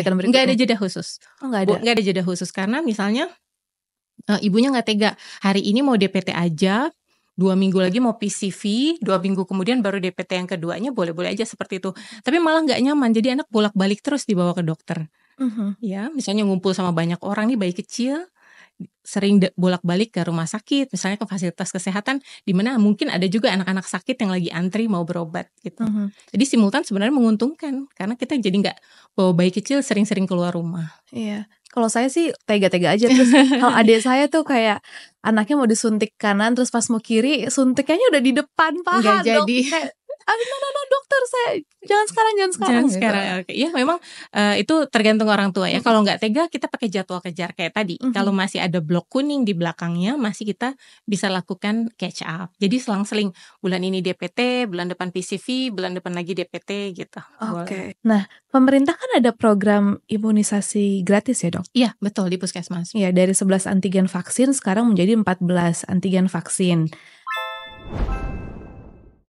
Nggak ada jeda khusus. Oh, nggak ada. Nggak ada jeda khusus karena misalnya uh, ibunya nggak tega. Hari ini mau DPT aja, dua minggu lagi mau PCV, dua minggu kemudian baru DPT yang keduanya boleh-boleh aja seperti itu. Tapi malah nggak nyaman, jadi anak bolak-balik terus dibawa ke dokter. Uh mhm. -huh. Ya, misalnya ngumpul sama banyak orang nih bayi kecil, sering bolak-balik ke rumah sakit, misalnya ke fasilitas kesehatan, di mana mungkin ada juga anak-anak sakit yang lagi antri mau berobat gitu. Uh -huh. Jadi simultan sebenarnya menguntungkan karena kita jadi nggak bawa bayi kecil sering-sering keluar rumah. Iya. Kalau saya sih tega-tega aja terus kalau adik saya tuh kayak anaknya mau disuntik kanan terus pas mau kiri suntikannya udah di depan paha. Enggak jadi. Kayak, no, no, no, dokter jangan sekarang jangan sekarang jangan gitu. sekarang oke okay. ya memang uh, itu tergantung orang tua ya kalau nggak tega kita pakai jadwal kejar kayak tadi mm -hmm. kalau masih ada blok kuning di belakangnya masih kita bisa lakukan catch up jadi selang-seling bulan ini DPT bulan depan PCV bulan depan lagi DPT gitu oke okay. nah pemerintah kan ada program imunisasi gratis ya dok iya betul di puskesmas iya dari 11 antigen vaksin sekarang menjadi 14 antigen vaksin